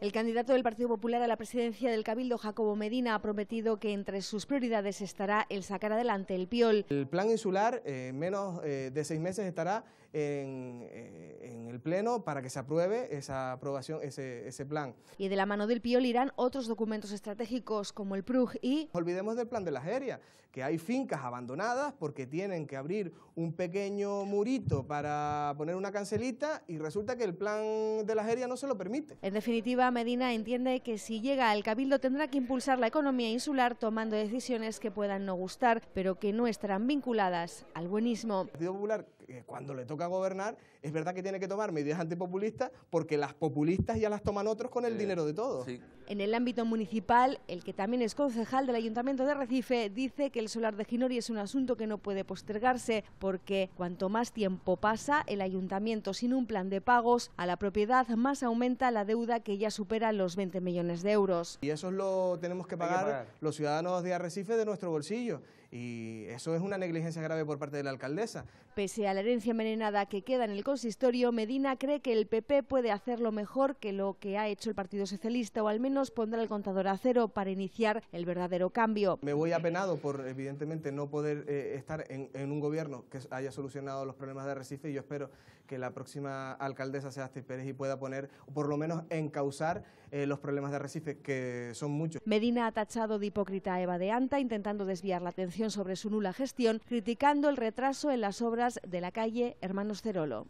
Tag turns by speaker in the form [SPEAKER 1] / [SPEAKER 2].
[SPEAKER 1] El candidato del Partido Popular a la presidencia del Cabildo, Jacobo Medina, ha prometido que entre sus prioridades estará el sacar adelante el PIOL.
[SPEAKER 2] El plan insular eh, en menos eh, de seis meses estará eh, en, el Pleno para que se apruebe esa aprobación, ese, ese, plan. Y de la mano del PIOL irán otros documentos estratégicos como el PRUG y... olvidemos del plan de la JERIA, que hay fincas abandonadas porque tienen que abrir un pequeño murito para poner una cancelita y resulta que el plan de la JERIA no se lo permite.
[SPEAKER 1] Medina entiende que si llega al Cabildo tendrá que impulsar la economía insular tomando decisiones que puedan no gustar, pero que no estarán vinculadas al buenismo.
[SPEAKER 2] Eh, cuando le toca gobernar, es verdad que tiene que tomar medidas antipopulistas porque las populistas ya las toman otros con el eh, dinero de todos.
[SPEAKER 1] En el ámbito municipal, el que también es concejal del Ayuntamiento de Recife dice que el solar de Ginori es un asunto que no puede postergarse porque cuanto más tiempo pasa el Ayuntamiento sin un plan de pagos a la propiedad, más aumenta la deuda que ya supera los 20 millones de euros.
[SPEAKER 2] Y eso es lo tenemos que pagar, los ciudadanos de Arrecife de nuestro bolsillo y eso es una negligencia grave por parte de la alcaldesa. Pese
[SPEAKER 1] a la herencia envenenada que queda en el consistorio, Medina cree que el PP puede hacerlo mejor que lo que ha hecho el Partido Socialista o al menos pondrá el contador a cero para iniciar el verdadero cambio.
[SPEAKER 2] Me voy apenado por, evidentemente, no poder eh, estar en, un gobierno que haya solucionado los problemas de Recife y yo espero que la próxima alcaldesa sea Astrid Pérez y pueda poner, por lo menos encauzar causar eh, los problemas de Recife, que son muchos.
[SPEAKER 1] Medina ha tachado de hipócrita a Eva de Anta, intentando desviar la atención sobre su nula gestión, criticando el retraso en las obras de la la calle Hermanos Cerolo.